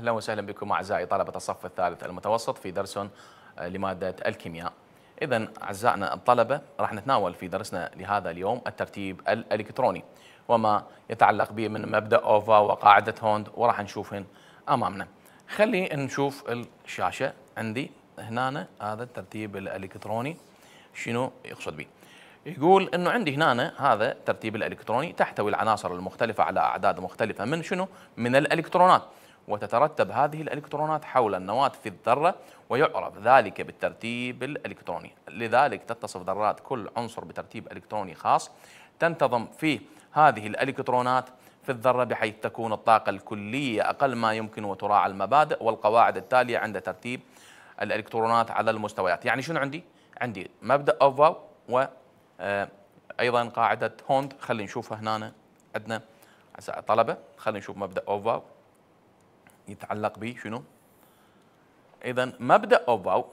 أهلا وسهلا بكم أعزائي طلبة الصف الثالث المتوسط في درس آه، لمادة الكيمياء إذا أعزائنا الطلبة راح نتناول في درسنا لهذا اليوم الترتيب الإلكتروني وما يتعلق به من مبدأ أوفا وقاعدة هوند وراح نشوفهن أمامنا خلي نشوف الشاشة عندي هنا هذا الترتيب الإلكتروني شنو يقصد به يقول انه عندي هنا هذا الترتيب الالكتروني تحتوي العناصر المختلفه على اعداد مختلفه من شنو؟ من الالكترونات وتترتب هذه الإلكترونات حول النواة في الذرة ويعرف ذلك بالترتيب الإلكتروني لذلك تتصف ذرات كل عنصر بترتيب إلكتروني خاص تنتظم فيه هذه الإلكترونات في الذرة بحيث تكون الطاقة الكلية أقل ما يمكن وتراعى المبادئ والقواعد التالية عند ترتيب الإلكترونات على المستويات يعني شنو عندي؟ عندي مبدأ أوفاو و آه، أيضا قاعدة هوند خلينا نشوفها هنا عندنا طلبة خلينا نشوف مبدأ أوفاو يتعلق به شنو؟ اذا مبدا اوباو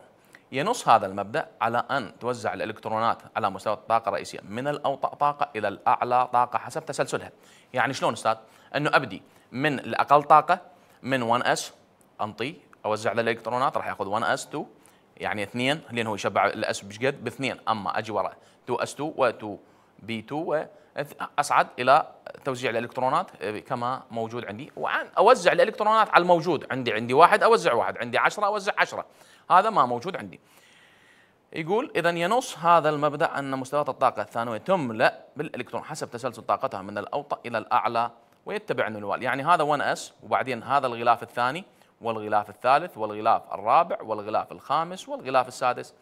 ينص هذا المبدا على ان توزع الالكترونات على مستوى الطاقه الرئيسيه من الاوطى طاقه الى الاعلى طاقه حسب تسلسلها يعني شلون استاذ انه ابدي من الاقل طاقه من 1 اس انطي اوزع له الالكترونات راح ياخذ 1 اس 2 يعني 2 لان هو يشبع الاس بشقد باثنين اما اجي ورا 2 اس 2 و 2 بي 2 و أصعد إلى توزيع الإلكترونات آه، كما موجود عندي وأوزع الإلكترونات على الموجود عندي عندي واحد أوزع واحد عندي عشرة أوزع عشرة هذا ما موجود عندي يقول إذا ينص هذا المبدأ أن مستويات الطاقة الثانوية تملأ بالإلكترون حسب تسلسل طاقتها من الأوطى إلى الأعلى ويتبع النوال يعني هذا 1 اس وبعدين هذا الغلاف الثاني والغلاف الثالث والغلاف الرابع والغلاف الخامس والغلاف السادس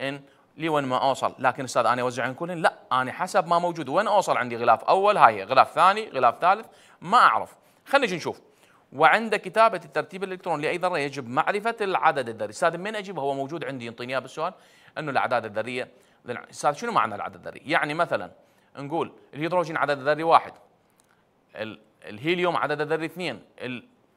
إن لي وين ما اوصل لكن استاذ انا اوزع عن لا انا حسب ما موجود وين اوصل عندي غلاف اول هاي غلاف ثاني غلاف ثالث ما اعرف خلينا نشوف وعند كتابة الترتيب الإلكتروني لأي ذرة يجب معرفة العدد الذري، أستاذ من أجيب هو موجود عندي ينطيني إياه بالسؤال أنه الأعداد الذرية أستاذ شنو معنى العدد الذري؟ يعني مثلا نقول الهيدروجين عدد ذري واحد الهيليوم عدد ذري اثنين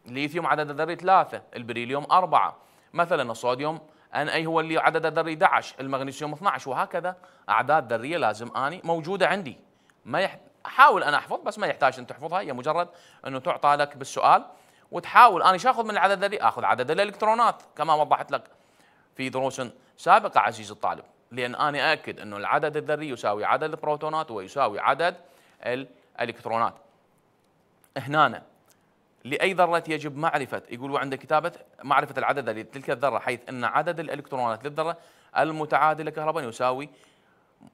الليثيوم عدد ذري ثلاثة البريليوم أربعة مثلا الصوديوم ان اي هو اللي عدد ذري 11 المغنيسيوم 12 وهكذا اعداد ذريه لازم اني موجوده عندي ما يح... احاول انا احفظ بس ما يحتاج ان تحفظها هي مجرد انه تعطى لك بالسؤال وتحاول انا شاخذ من العدد الذري اخذ عدد الالكترونات كما وضحت لك في دروس سابقه عزيزي الطالب لان انا اكد انه العدد الذري يساوي عدد البروتونات ويساوي عدد الالكترونات هنا لأي ذرة يجب معرفة يقولوا عند كتابة معرفة العدد لتلك الذرة حيث أن عدد الإلكترونات للذرة المتعادلة كهربا يساوي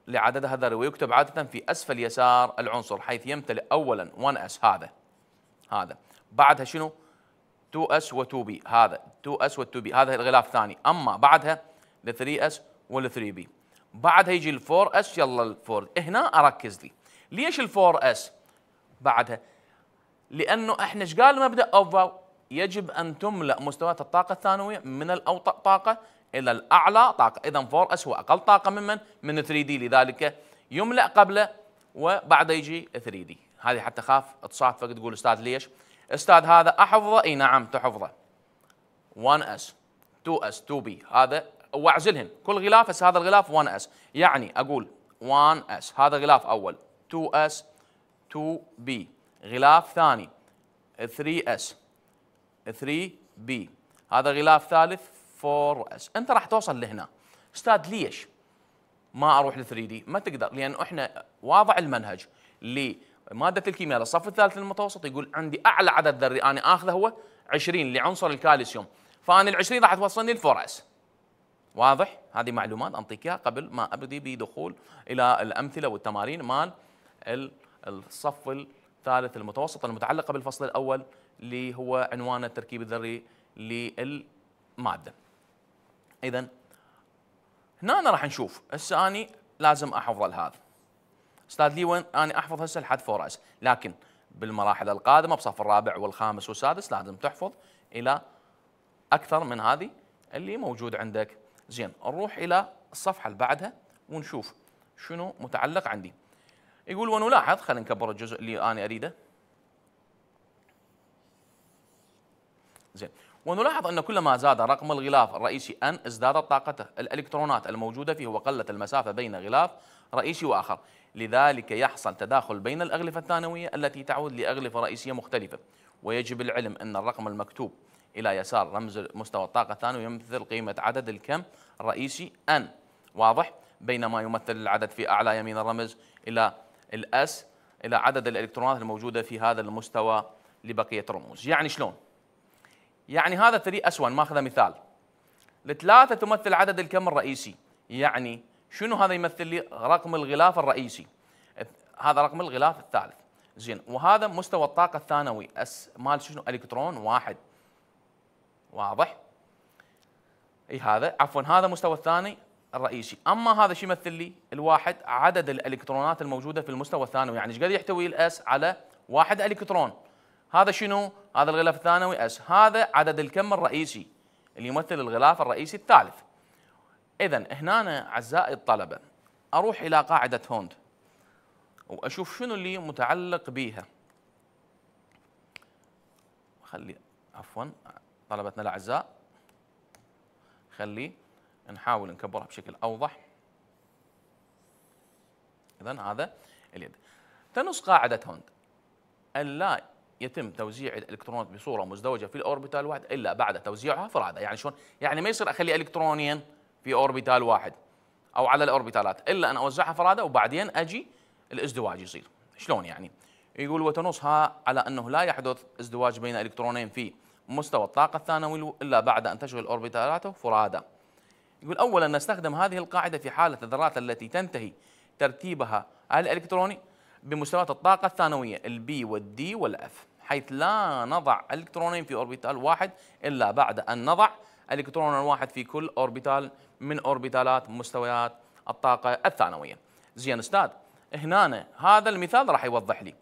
لعددها الذري ويكتب عادة في أسفل يسار العنصر حيث يمتلئ أولا 1s هذا هذا بعدها شنو 2s و 2b هذا 2s و 2b هذا الغلاف الثاني أما بعدها 3s وال 3b بعدها يجي ال 4s يلا ال 4 هنا أركز لي ليش ال 4s بعدها لانه احنا ايش قال مبدا اوفر يجب ان تملا مستويات الطاقه الثانويه من الاوطى طاقه الى الاعلى طاقه اذا 4 اس هو اقل طاقه ممن من 3 دي لذلك يملا قبله وبعد يجي 3 دي هذه حتى خاف تصادفك تقول استاذ ليش استاذ هذا احفظه اي نعم تحفظه 1 اس 2 اس 2 بي هذا واعزلهن كل غلاف بس هذا الغلاف 1 اس يعني اقول 1 اس هذا غلاف اول 2 اس 2 بي غلاف ثاني 3S 3B هذا غلاف ثالث 4S انت راح توصل لهنا استاذ ليش ما اروح لل 3 d ما تقدر لان احنا واضع المنهج لماده الكيمياء للصف الثالث المتوسط يقول عندي اعلى عدد ذري انا اخذه هو 20 لعنصر الكالسيوم فانا ال 20 راح توصلني ل 4 s واضح هذه معلومات انطيك اياها قبل ما ابدي بدخول الى الامثله والتمارين مال الصف الثالث المتوسط المتعلقة بالفصل الأول اللي هو عنوان التركيب الذري للمادة إذا هنا أنا راح نشوف هسه أني لازم أحفظ هذا أستاذ ليون أنا أحفظ هسه الحذف أس لكن بالمراحل القادمة بصف الرابع والخامس والسادس لازم تحفظ إلى أكثر من هذه اللي موجود عندك زين نروح إلى الصفحة اللي بعدها ونشوف شنو متعلق عندي يقول ونلاحظ خلينا نكبر الجزء اللي انا اريده زين ونلاحظ أن كلما زاد رقم الغلاف الرئيسي ان ازدادت طاقته الإلكترونات الموجودة فيه وقلت المسافة بين غلاف رئيسي وآخر لذلك يحصل تداخل بين الأغلفة الثانوية التي تعود لأغلفة رئيسية مختلفة ويجب العلم أن الرقم المكتوب إلى يسار رمز مستوى الطاقة الثانوي يمثل قيمة عدد الكم الرئيسي ان، واضح بينما يمثل العدد في أعلى يمين الرمز إلى الاس الى عدد الالكترونات الموجوده في هذا المستوى لبقيه الرموز يعني شلون يعني هذا 3 اس 1 ماخذه مثال الثلاثه تمثل عدد الكم الرئيسي يعني شنو هذا يمثل لي رقم الغلاف الرئيسي هذا رقم الغلاف الثالث زين وهذا مستوى الطاقه الثانوي اس مال شنو الكترون واحد واضح اي هذا عفوا هذا مستوى الثاني الرئيسي اما هذا شو يمثل لي الواحد عدد الالكترونات الموجوده في المستوى الثانوي يعني ايش قد يحتوي الاس على واحد الكترون هذا شنو هذا الغلاف الثانوي اس هذا عدد الكم الرئيسي اللي يمثل الغلاف الرئيسي الثالث اذا هنا اعزائي الطلبه اروح الى قاعده هوند واشوف شنو اللي متعلق بيها خلي عفوا طلبتنا الاعزاء خليه نحاول نكبرها بشكل أوضح إذا هذا اليد تنص قاعدة هوند ألا يتم توزيع الالكترونات بصوره مزدوجه في الاوربيتال واحد الا بعد توزيعها فرادى يعني شلون يعني ما يصير اخلي الكترونين في اوربيتال واحد او على الاوربيتالات الا ان اوزعها فرادى وبعدين اجي الازدواج يصير شلون يعني يقول وتنصها على انه لا يحدث ازدواج بين الكترونين في مستوى الطاقه الثانوي الا بعد ان تشغل اوربيتالاته فرادى يقول أولا نستخدم هذه القاعدة في حالة الذرات التي تنتهي ترتيبها الإلكتروني بمستويات الطاقة الثانوية البي والدي والأف حيث لا نضع الكترونين في اوربيتال واحد الا بعد ان نضع الكترون واحد في كل اوربيتال من اوربيتالات مستويات الطاقه الثانويه. زين استاذ هنا هذا المثال راح يوضح لي.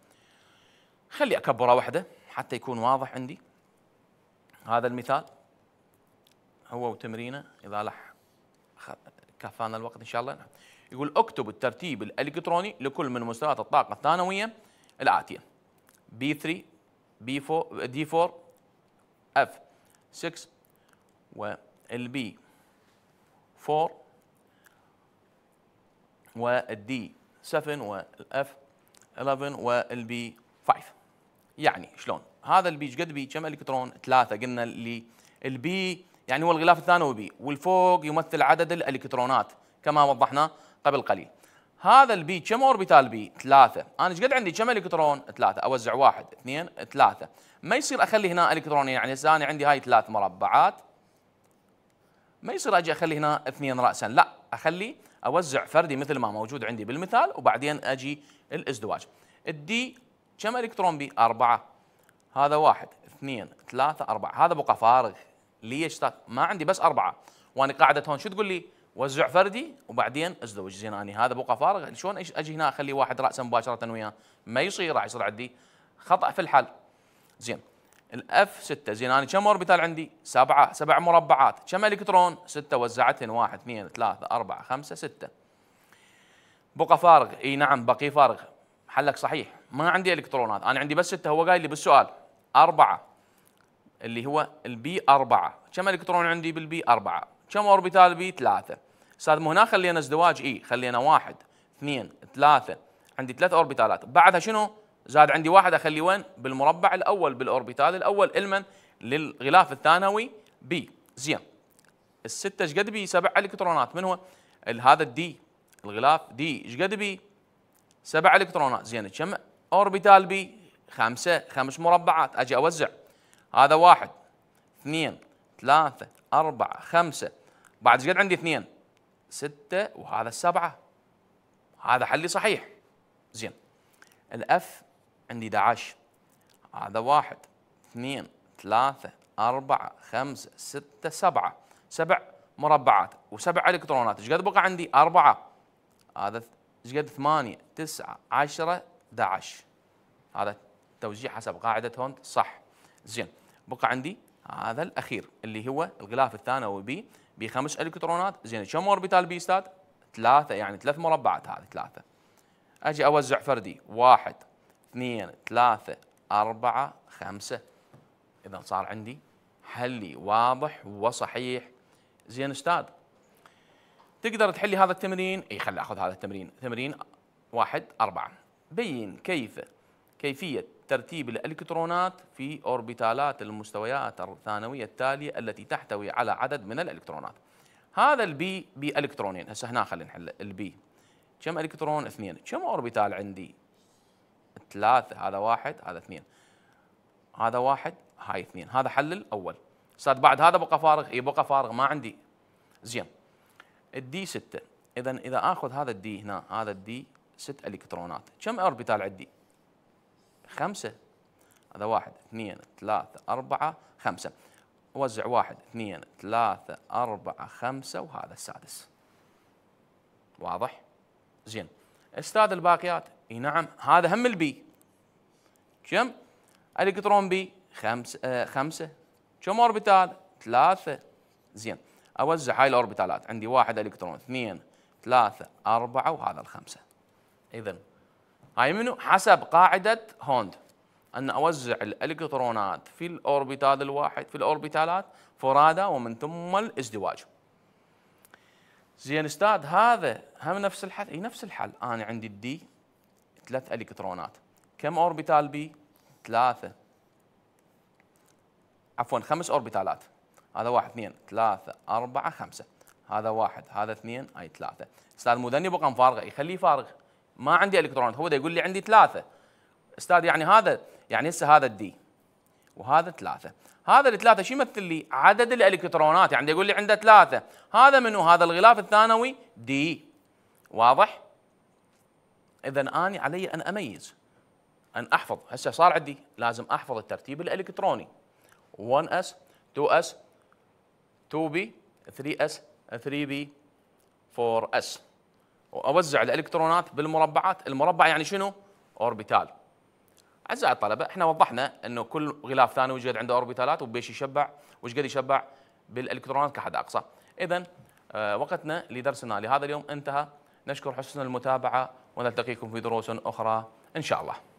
خلي اكبره واحده حتى يكون واضح عندي. هذا المثال هو وتمرينه اذا لح كفانا الوقت ان شاء الله نعم. يقول اكتب الترتيب الالكتروني لكل من مستويات الطاقه الثانويه الاتيه B3 B4 D4 F 6 والبي 4 والدي 7 والاف 11 والبي 5 يعني شلون هذا البي قد بي كم الكترون ثلاثه قلنا اللي البي يعني هو الغلاف الثانوي والفوق يمثل عدد الالكترونات كما وضحنا قبل قليل هذا البي كم اوربيتال بي؟ ثلاثة، أنا ايش قد عندي كم الكترون؟ ثلاثة، أوزع واحد، اثنين، ثلاثة، ما يصير أخلي هنا الكترونين يعني هسه أنا عندي هاي ثلاث مربعات ما يصير أجي أخلي هنا اثنين رأسا، لا أخلي أوزع فردي مثل ما موجود عندي بالمثال وبعدين أجي الازدواج. الدي كم الكترون بي؟ أربعة، هذا واحد، اثنين، ثلاثة، أربعة، هذا بقى فارغ لي اشتراك ما عندي بس اربعه وانا قاعده هون شو تقول لي؟ وزع فردي وبعدين ازدوج زين انا هذا بقى فارغ يعني شلون اجي هنا اخلي واحد راسا مباشره وياه؟ ما يصير راح يصير عندي خطا في الحل. زين الاف 6 زين انا كم اوربيتال عندي؟ سبعه سبع مربعات، كم الكترون؟ 6 وزعتهن 1 2 3 4 5 6 بقى فارغ، اي نعم بقي فارغ، حلك صحيح، ما عندي الكترونات، انا عندي بس سته هو قايل لي بالسؤال أربعة اللي هو البي 4 كم الكترون عندي بالبي 4 كم اوربيتال بي 3 استاذ مو هنا خلينا ازدواج اي خلينا واحد اثنين ثلاثة عندي ثلاث اوربيتالات بعدها شنو زاد عندي واحد اخلي وين بالمربع الاول بالاوربيتال الاول المن للغلاف الثانوي بي زين الستة ايش قد بي سبع الكترونات من هو هذا الدي الغلاف دي ايش قد بي سبع الكترونات زين كم اوربيتال بي خمسة خمس مربعات اجي اوزع هذا واحد اثنين ثلاثة أربعة خمسة بعد ايش قد عندي اثنين ستة وهذا السبعة هذا حلي صحيح زين الاف عندي 11 هذا واحد اثنين ثلاثة أربعة خمسة ستة سبعة سبع مربعات وسبع الكترونات ايش قد بقى عندي أربعة هذا ايش قد ثمانية تسعة عشرة 11 هذا توزيع حسب قاعدة هوند صح زين بقى عندي هذا الاخير اللي هو الغلاف الثانوي بي بخمس الكترونات زين كم اوربيتال بي استاذ؟ ثلاثه يعني ثلاث مربعات هذه ثلاثه اجي اوزع فردي واحد اثنين ثلاثه اربعه خمسه اذا صار عندي حلي واضح وصحيح زين استاذ تقدر تحلي هذا التمرين اي خلي اخذ هذا التمرين تمرين واحد أربعة بين كيف كيفية ترتيب الإلكترونات في أوربيتالات المستويات الثانوية التالية التي تحتوي على عدد من الإلكترونات هذا البي بإلكترونين هسه هنا خلينا نحل البي كم إلكترون اثنين كم أوربيتال عندي ثلاثة هذا واحد هذا اثنين هذا واحد هاي اثنين هذا حل الأول صار بعد هذا بقى فارغ اي بقى فارغ ما عندي زين الدي 6 اذا اذا اخذ هذا الدي هنا هذا الدي ست الكترونات كم اوربيتال عندي خمسة هذا واحد اثنين ثلاثة أربعة خمسة وزع واحد اثنين ثلاثة أربعة خمسة وهذا السادس واضح؟ زين استاذ الباقيات اي نعم هذا هم البي كم؟ الكترون بي خمسة آه خمسة كم اوربيتال؟ ثلاثة زين اوزع هاي الاوربيتالات عندي واحد الكترون اثنين ثلاثة أربعة وهذا الخمسة إذا هاي منو حسب قاعده هوند ان اوزع الالكترونات في الاوربيتال الواحد في الاوربيتالات فرادى ومن ثم الازدواج زين استاذ هذا هم نفس الحل اي نفس الحل انا عندي الدي ثلاث الكترونات كم اوربيتال بي ثلاثه عفوا خمس اوربيتالات هذا واحد اثنين ثلاثة أربعة خمسة هذا واحد هذا اثنين أي ثلاثة أستاذ مو ذني بقى فارغة يخليه فارغ ما عندي الكترونات هو ده يقول لي عندي ثلاثه استاذ يعني هذا يعني هسه هذا الدي وهذا ثلاثه هذا الثلاثه شو يمثل لي عدد الالكترونات يعني يقول لي عنده ثلاثه هذا منو هذا الغلاف الثانوي دي واضح اذا اني علي ان اميز ان احفظ هسه صار عندي لازم احفظ الترتيب الالكتروني 1s 2s 2b 3s 3b 4s واوزع الالكترونات بالمربعات المربع يعني شنو اوربيتال اعزائي الطلبه احنا وضحنا انه كل غلاف ثاني وجد عنده اوربيتالات وبيش يشبع وش قد يشبع بالالكترونات كحد اقصى اذا آه، وقتنا لدرسنا لهذا اليوم انتهى نشكر حسن المتابعه ونلتقيكم في دروس اخرى ان شاء الله